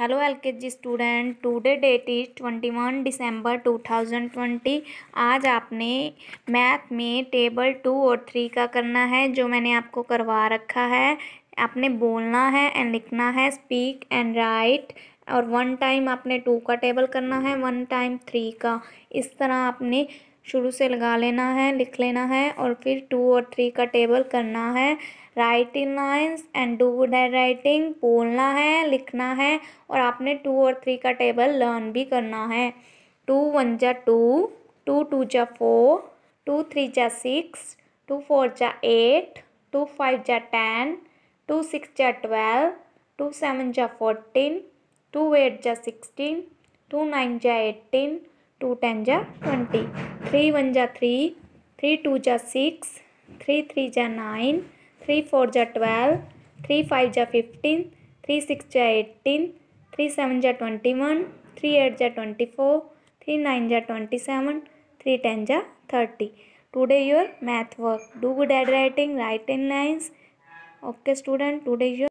hello student today date is twenty one December two thousand twenty आज आपने math में table to और three का करना है जो मैंने आपको करवा रखा है आपने बोलना है एंड लिखना है स्पीक एंड राइट और वन टाइम आपने टू का टेबल करना है वन टाइम थ्री का इस तरह आपने शुरू से लगा लेना है लिख लेना है और फिर टू और थ्री का टेबल करना है write in lines and do good है राइटिंग बोलना है लिखना है और आपने टू और थ्री का टेबल लर्न भी करना है टू वन जा टू टू टू जा फोर टू थ्री जा सिक्स टू फोर जा एट टू फाइव जा टेन टू सिक्स जा ट्वेल्व टू सेवन जा फोर्टीन टू एट जा सिक्सटीन टू नाइन जा एट्टीन टू टेन जा ट्वेंटी थ्री वन जा थ्री थ्री टू जा सिक्स थ्री थ्री जा नाइन थ्री फोर जा ट्वेल्व थ्री फाइव जा फिफ्टीन थ्री सिक्स जा एट्टीन थ्री सेवन जा ट्वेंटी वन थ्री एट जा ट्वेंटी फोर थ्री नाइन जा ट्वेंटी सेवन थ्री टेन जा thirty today your math work do good at writing write in lines okay student today your